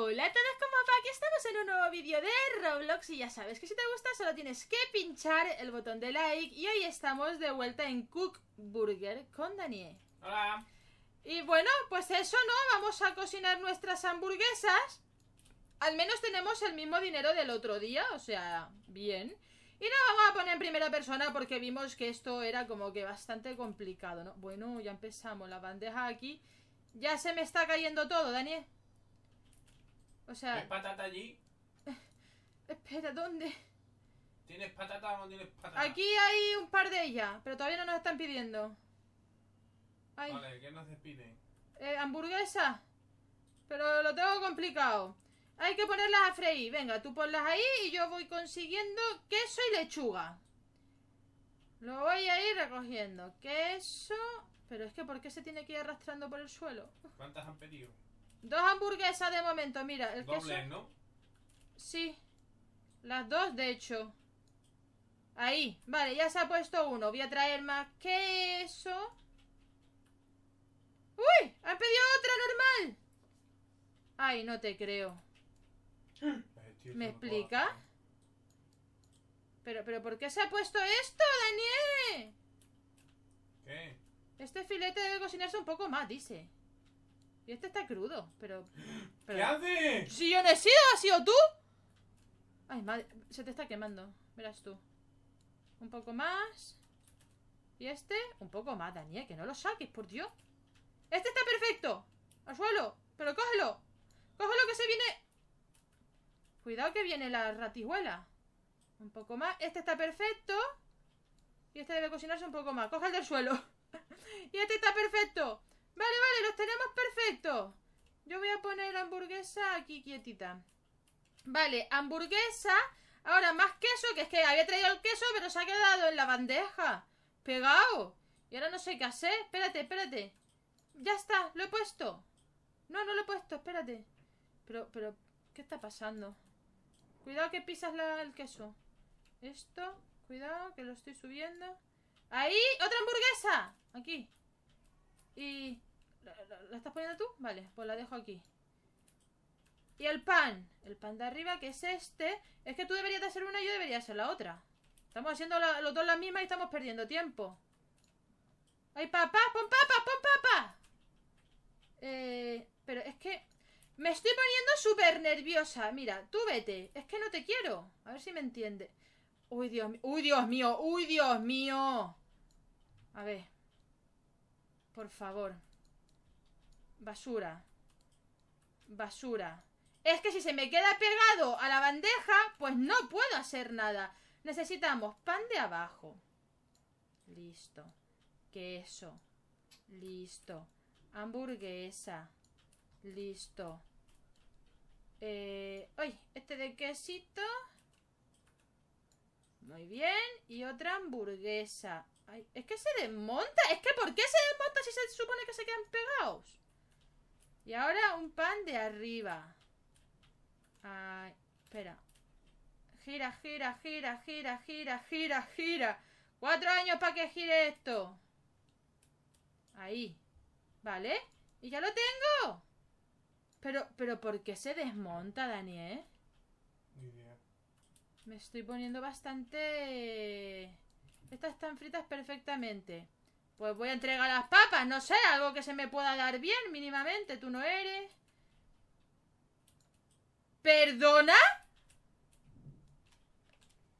Hola a todos, ¿cómo va? Aquí estamos en un nuevo vídeo de Roblox y ya sabes que si te gusta solo tienes que pinchar el botón de like y hoy estamos de vuelta en Cook Burger con Daniel. Hola. Y bueno, pues eso no, vamos a cocinar nuestras hamburguesas. Al menos tenemos el mismo dinero del otro día, o sea, bien. Y no vamos a poner en primera persona porque vimos que esto era como que bastante complicado, ¿no? Bueno, ya empezamos la bandeja aquí. Ya se me está cayendo todo, Daniel. O sea... patata allí? Espera, ¿dónde? ¿Tienes patata o no tienes patata? Aquí hay un par de ellas, pero todavía no nos están pidiendo. Vale, ¿qué nos despiden? Eh, hamburguesa. Pero lo tengo complicado. Hay que ponerlas a freír. Venga, tú ponlas ahí y yo voy consiguiendo queso y lechuga. Lo voy a ir recogiendo. Queso... Pero es que ¿por qué se tiene que ir arrastrando por el suelo? ¿Cuántas han pedido? Dos hamburguesas de momento, mira. El ¿no? Sí. Las dos, de hecho. Ahí. Vale, ya se ha puesto uno. Voy a traer más queso. ¡Uy! ¡Han pedido otra normal! Ay, no te creo. ¿Me explica? Pero, pero, ¿por qué se ha puesto esto, Daniel? ¿Qué? Este filete debe cocinarse un poco más, dice. Y este está crudo, pero. ¿Qué hace? Si yo no he sido, sido tú? Ay, madre. Se te está quemando. Verás tú. Un poco más. Y este, un poco más, Daniel. Que no lo saques, por Dios. Este está perfecto. Al suelo. Pero cógelo. Cógelo que se viene. Cuidado que viene la ratijuela. Un poco más. Este está perfecto. Y este debe cocinarse un poco más. Coge el del suelo. y este está perfecto. Vale, vale, los tenemos perfectos. Yo voy a poner la hamburguesa aquí quietita. Vale, hamburguesa. Ahora más queso, que es que había traído el queso, pero se ha quedado en la bandeja. Pegado. Y ahora no sé qué hacer. Espérate, espérate. Ya está, lo he puesto. No, no lo he puesto, espérate. Pero, pero, ¿qué está pasando? Cuidado que pisas la, el queso. Esto, cuidado, que lo estoy subiendo. ¡Ahí! ¡Otra hamburguesa! Aquí. Y... ¿La, estás poniendo tú? Vale, pues la dejo aquí. Y el pan. El pan de arriba, que es este. Es que tú deberías hacer una y yo debería hacer la otra. Estamos haciendo los dos las mismas y estamos perdiendo tiempo. ¡Ay, papá! ¡Pon papá! ¡Pon papá! Eh, pero es que... Me estoy poniendo súper nerviosa. Mira, tú vete. Es que no te quiero. A ver si me entiende. Uy, Dios mío. Uy, Dios mío. Uy, Dios mío. A ver. Por favor. Basura. Basura. Es que si se me queda pegado a la bandeja, pues no puedo hacer nada. Necesitamos pan de abajo. Listo. Queso. Listo. Hamburguesa. Listo. Eh, este de quesito. Muy bien. Y otra hamburguesa. es que se desmonta. Es que ¿por qué se desmonta si se supone que se quedan pegados? Y ahora un pan de arriba. Ay, espera. Gira, gira, gira, gira, gira, gira, gira. Cuatro años para que gire esto. Ahí. ¿Vale? Y ya lo tengo. Pero, pero, ¿por qué se desmonta, Daniel? Me estoy poniendo bastante... Estas están fritas perfectamente. Pues voy a entregar las papas, no sé, algo que se me pueda dar bien mínimamente. Tú no eres. ¿Perdona?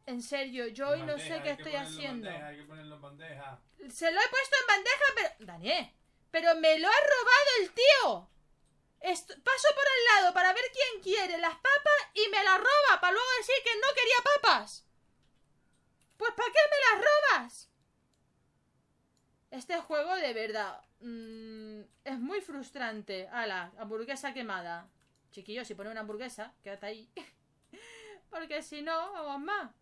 En serio, yo hoy no sé qué estoy haciendo. Se lo he puesto en bandeja, pero... Daniel, pero me lo ha robado el tío. paso por el lado para ver quién quiere las papas y me las roba para luego decir que no quería papas. Pues ¿para qué este juego de verdad mm, es muy frustrante. Ala, hamburguesa quemada. Chiquillo, si pone una hamburguesa, quédate ahí. Porque si no, vamos más.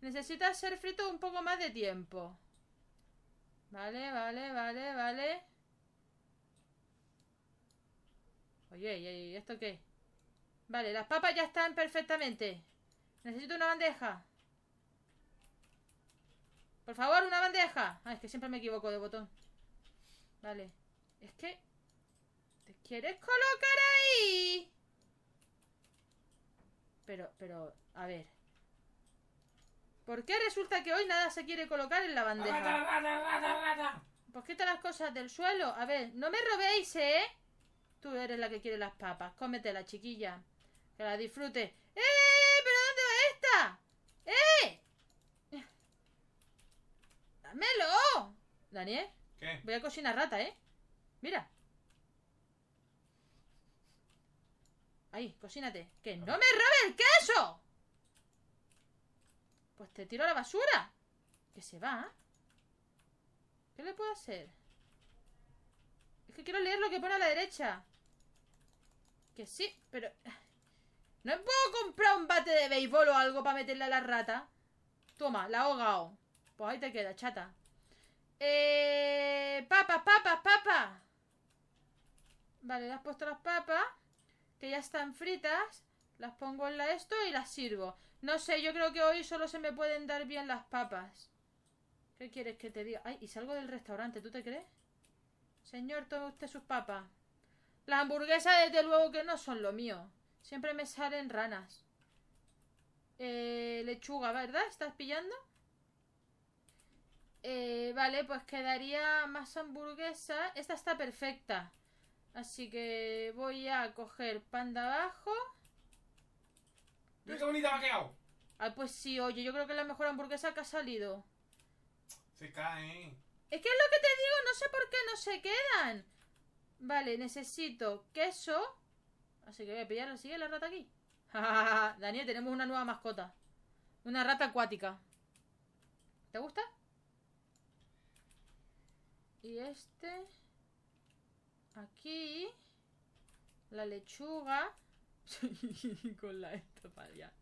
Necesitas ser frito un poco más de tiempo. Vale, vale, vale, vale. Oye, ¿y esto qué? Vale, las papas ya están perfectamente. Necesito una bandeja. Por favor, una bandeja. Ah, es que siempre me equivoco de botón. Vale. Es que... ¿Te quieres colocar ahí? Pero, pero, a ver. ¿Por qué resulta que hoy nada se quiere colocar en la bandeja? Pues quita las cosas del suelo. A ver, no me robéis, ¿eh? Tú eres la que quiere las papas. Cómetela, chiquilla. Que la disfrute. ¡Dámelo! Daniel. ¿Qué? Voy a cocinar rata, ¿eh? Mira. Ahí, cocínate. ¡Que no me robe el queso! Pues te tiro a la basura. Que se va. ¿eh? ¿Qué le puedo hacer? Es que quiero leer lo que pone a la derecha. Que sí, pero... ¿No puedo comprar un bate de béisbol o algo para meterle a la rata? Toma, la ha ahogado. Pues ahí te queda, chata. Eh, papas, papas, papas. Vale, le has puesto las papas, que ya están fritas. Las pongo en la esto y las sirvo. No sé, yo creo que hoy solo se me pueden dar bien las papas. ¿Qué quieres que te diga? Ay, y salgo del restaurante, ¿tú te crees? Señor, tome usted sus papas. Las hamburguesas, desde luego que no son lo mío. Siempre me salen ranas. Eh, lechuga, ¿verdad? ¿Estás pillando? Eh, vale, pues quedaría más hamburguesa. Esta está perfecta. Así que voy a coger pan de abajo. qué bonita ha quedado! Ah, pues sí, oye, yo creo que es la mejor hamburguesa que ha salido. Se cae. Es que es lo que te digo, no sé por qué no se quedan. Vale, necesito queso. Así que voy a pillar sigue la rata aquí. Daniel, tenemos una nueva mascota. Una rata acuática. ¿Te gusta? y este aquí la lechuga con la esta para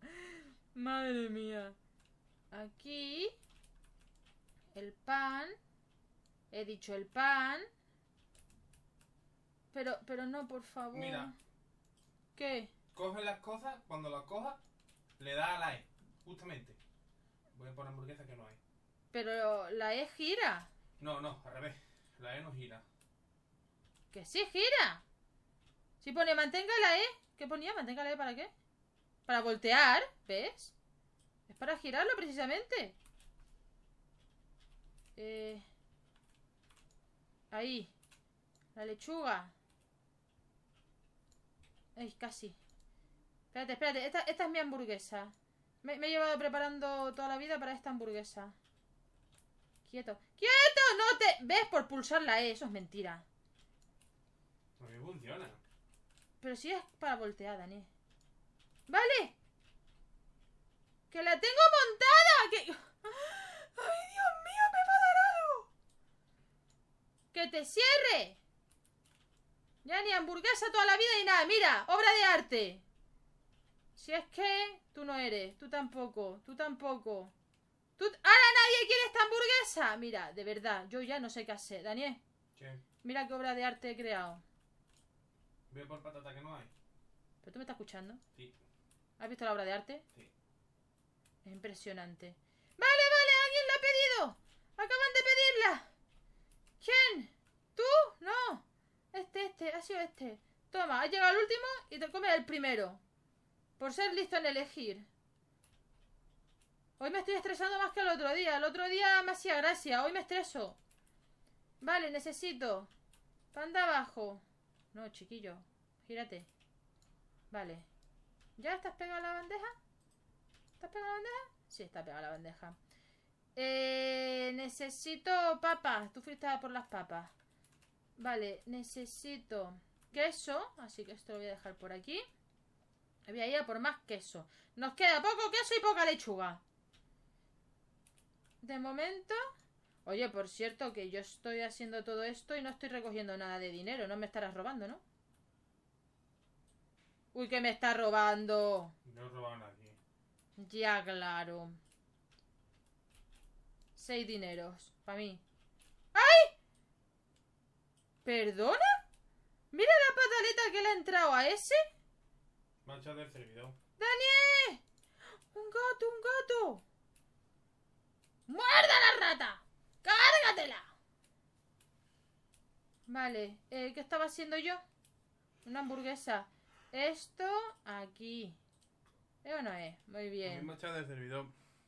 madre mía aquí el pan he dicho el pan pero pero no por favor mira qué coge las cosas cuando las coja le da a la e justamente voy a poner hamburguesa que no hay pero la e gira no no al revés la E no gira. ¿Que sí gira? Si pone mantenga la E. ¿Qué ponía? ¿Mantenga la E para qué? Para voltear, ¿ves? Es para girarlo precisamente. Eh, ahí. La lechuga. Ay, casi. Espérate, espérate. Esta, es mi hamburguesa. me he llevado preparando toda la vida para esta hamburguesa. Quieto. ¡Quieto! No te... ¿Ves por pulsar la E? Eso es mentira. Porque funciona? Pero si es para voltear, Dani. ¡Vale! ¡Que la tengo montada! ¡Que... ¡Ay, Dios mío! ¡Me va a dar algo! ¡Que te cierre! Ya ni hamburguesa toda la vida y nada. Mira, obra de arte. Si es que tú no eres, tú tampoco, tú tampoco. ¿Ahora nadie quiere esta hamburguesa? Mira, de verdad, yo ya no sé qué hacer. Daniel. Mira qué obra de arte he creado. Ve por patata que no hay. ¿Pero tú me estás escuchando? Sí. ¿Has visto la obra de arte? Sí. Es impresionante. ¡Vale, vale! ¡Alguien la ha pedido! ¡Acaban de pedirla! ¿Quién? ¿Tú? No. Este, este, ha sido este. Toma, ha llegado el último y te comes el primero. Por ser listo en elegir. Hoy me estoy estresando más que el otro día. El otro día me hacía gracia. Hoy me estreso. Vale, necesito. Panda abajo. No, chiquillo. Gírate. Vale. ¿Ya estás pegada la bandeja? ¿Estás a la bandeja? Sí, está pegada la bandeja. Eh, necesito papas. Tú fuiste por las papas. Vale, necesito queso. Así que esto lo voy a dejar por aquí. Voy a ir a por más queso. Nos queda poco queso y poca lechuga de momento. Oye, por cierto, que yo estoy haciendo todo esto y no estoy recogiendo nada de dinero. No me estarás robando, ¿no? Uy, que me está robando. No Ya, claro. Seis dineros. Para mí. ¡Ay! ¿Perdona? Mira la pataleta que le ha entrado a ese. Mancha del servidor. ¡Daniel! Vale, eh, ¿qué estaba haciendo yo? Una hamburguesa. Esto aquí. ¿Eh o no es? Muy bien.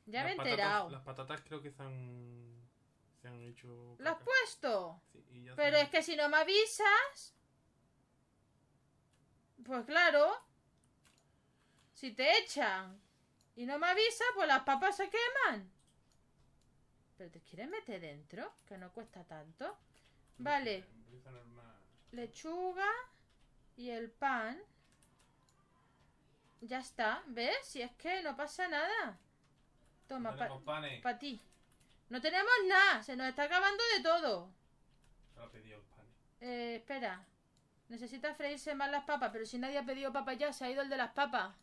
Ya me he enterado. Las patatas creo que se han, se han hecho... las has puesto? Pero es que si no me avisas... Pues claro. Si te echan y no me avisas, pues las papas se queman. ¿Pero te quieres meter dentro? Que no cuesta tanto. Vale. Lechuga y el pan. Ya está, ¿ves? Si es que no pasa nada. Toma, para pa ti. No tenemos nada, se nos está acabando de todo. Eh, espera. Necesita freírse más las papas, pero si nadie ha pedido papas ya, se ha ido el de las papas.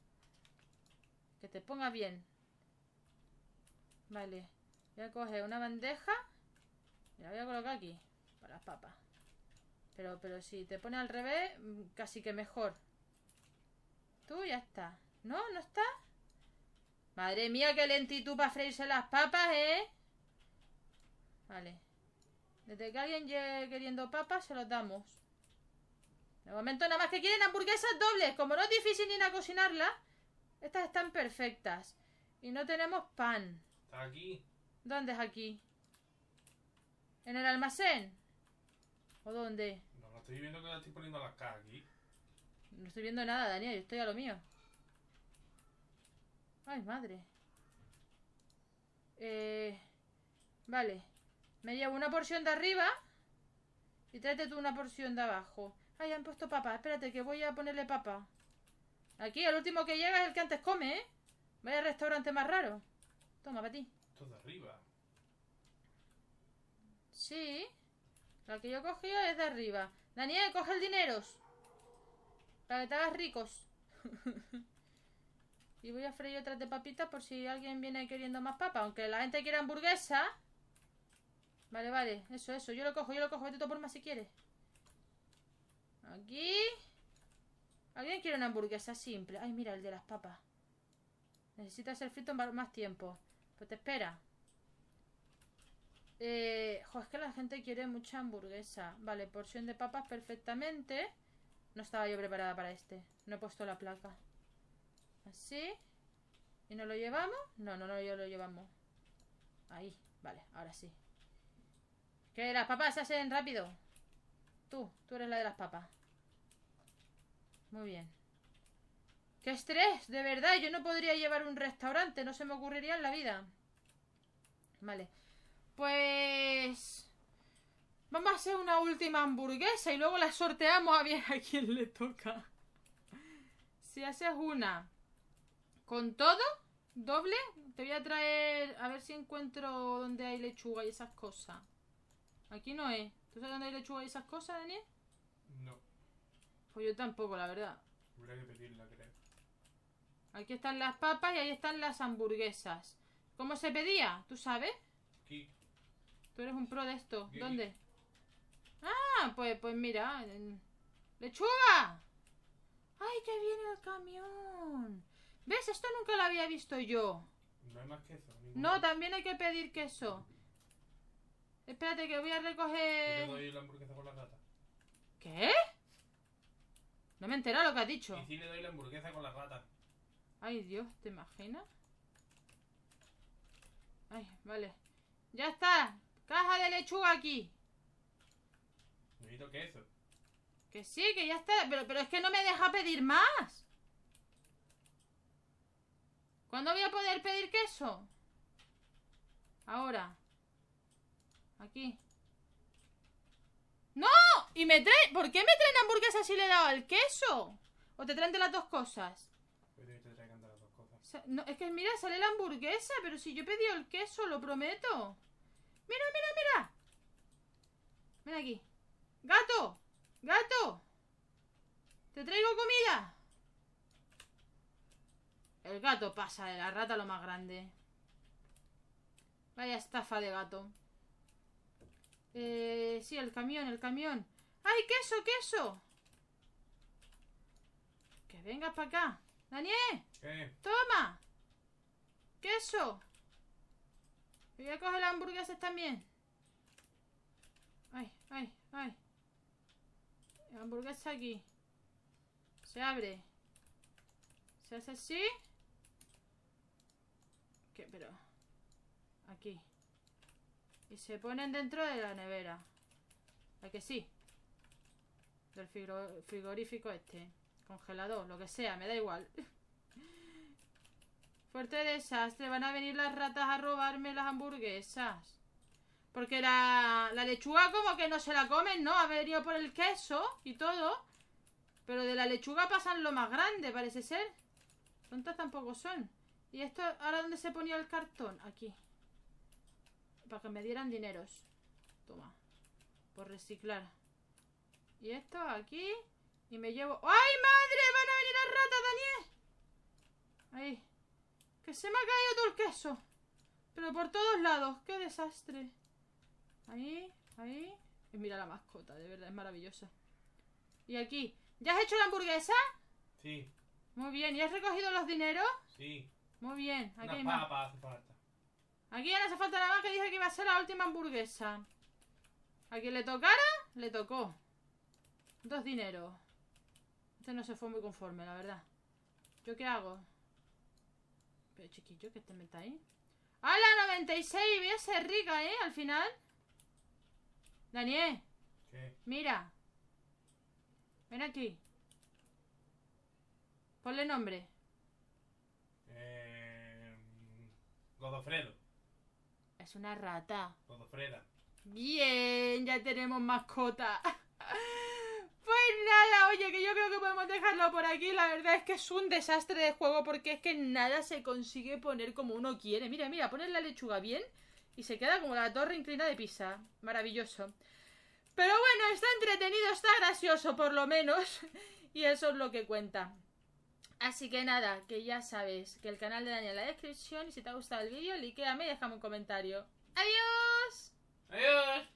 Que te ponga bien. Vale. Voy a coger una bandeja. Y la voy a colocar aquí las papas. Pero, pero si te pone al revés, mm, casi que mejor. Tú ya está. ¿No? ¿No está? Madre mía, qué lentitud para freírse las papas, ¿eh? Vale. Desde que alguien llegue queriendo papas, se los damos. De momento nada más que quieren hamburguesas dobles. Como no es difícil ni a cocinarlas, estas están perfectas. Y no tenemos pan. ¿Dónde es aquí? ¿En el almacén? ¿O dónde? No, no estoy viendo que la estoy poniendo la K aquí. No estoy viendo nada, Daniel. Yo estoy a lo mío. Ay, madre. Eh, vale. Me llevo una porción de arriba. Y tráete tú una porción de abajo. Ay, han puesto papa. Espérate, que voy a ponerle papa. Aquí, el último que llega es el que antes come, ¿eh? Vaya restaurante más raro. Toma, para ti. Esto de arriba. Sí. La que yo he cogido es de arriba. Daniel, coge el dinero. Para que te hagas ricos. y voy a freír otras de papitas por si alguien viene queriendo más papas. Aunque la gente quiera hamburguesa. Vale, vale. Eso, eso. Yo lo cojo, yo lo cojo. Vete por más si quieres. Aquí. ¿Alguien quiere una hamburguesa simple? Ay, mira, el de las papas. Necesitas el frito más tiempo. Pues te espera. Eh, es que la gente quiere mucha hamburguesa. Vale, porción de papas perfectamente. No estaba yo preparada para este. No he puesto la placa. Así. ¿Y no lo llevamos? No, no, no yo lo llevamos. Ahí, vale, ahora sí. Que las papas se hacen rápido. Tú, tú eres la de las papas. Muy bien. ¡Qué estrés! De verdad, yo no podría llevar un restaurante. No se me ocurriría en la vida. Vale. Pues... Vamos a hacer una última hamburguesa y luego la sorteamos a ver a quién le toca. Si haces una con todo, doble, te voy a traer a ver si encuentro donde hay lechuga y esas cosas. Aquí no es. ¿Tú sabes dónde hay lechuga y esas cosas, Daniel? No. Pues yo tampoco, la verdad. Hubiera que pedirla, creo. Aquí están las papas y ahí están las hamburguesas. ¿Cómo se pedía? ¿Tú sabes? Tú eres un pro de esto. ¿Dónde? Ah, pues, pues mira. ¡Lechuga! ¡Ay, que viene el camión! ¿Ves? Esto nunca lo había visto yo. No hay más queso. No, también hay que pedir queso. Espérate, que voy a recoger. ¿Qué? No me he enterado lo que has dicho. Y si le doy la hamburguesa con las rata. Ay, Dios, ¿te imaginas? Ay, vale. ¡Ya está! Caja de lechuga aquí. Necesito queso. Que sí, que ya está. Pero, pero es que no me deja pedir más. ¿Cuándo voy a poder pedir queso? Ahora. Aquí. ¡No! Y me trae? ¿Por qué me traen hamburguesa si le he dado al queso? ¿O te traen de las dos cosas? Pues no, es que mira, sale la hamburguesa, pero si yo he pedido el queso, lo prometo. ¡Mira, mira, mira! Ven aquí. ¡Gato! ¡Gato! ¡Te traigo comida! El gato pasa de la rata lo más grande. Vaya estafa de gato. Eh, sí, el camión, el camión. ¡Ay, queso, queso! Que vengas para acá. ¡Daniel! ¡Toma! ¡Queso! Voy a coger las hamburguesas también. Ay, ay, ay. La hamburguesa aquí. Se abre. Se hace así. ¿Qué? Pero... Aquí. Y se ponen dentro de la nevera. La que sí? Del frigorífico este. Congelador, lo que sea, me da igual. Fuerte desastre. Van a venir las ratas a robarme las hamburguesas. Porque la, la lechuga como que no se la comen, ¿no? Ha venido por el queso y todo. Pero de la lechuga pasan lo más grande, parece ser. Tontas tampoco son. ¿Y esto ahora dónde se ponía el cartón? Aquí. Para que me dieran dineros. Toma. Por reciclar. Y esto aquí. Y me llevo... ¡Ay, madre! ¡Van a venir las ratas, Daniel! se me ha caído todo el queso. Pero por todos lados. ¡Qué desastre! Ahí, ahí. Y mira la mascota, de verdad, es maravillosa. Y aquí. ¿Ya has hecho la hamburguesa? Sí. Muy bien. ¿Y has recogido los dineros? Sí. Muy bien. Aquí no hace falta. Aquí falta nada que dije que iba a ser la última hamburguesa. A quien le tocara, le tocó. Dos dineros. Este no se fue muy conforme, la verdad. ¿Yo qué hago? Pero chiquillo, que te a ¡Hala, 96! Voy a ser rica, ¿eh? Al final. Daniel. Mira. Ven aquí. Ponle nombre. Eh... Godofredo. Es una rata. Godofreda. Bien, ya tenemos mascota. nada, oye, que yo creo que podemos dejarlo por aquí. La verdad es que es un desastre de juego porque es que nada se consigue poner como uno quiere. Mira, mira, poner la lechuga bien y se queda como la torre inclinada de Pisa. Maravilloso. Pero bueno, está entretenido, está gracioso por lo menos. Y eso es lo que cuenta. Así que nada, que ya sabes que el canal de Dani en la descripción. Y si te ha gustado el vídeo, likeame y déjame un comentario. ¡Adiós! ¡Adiós!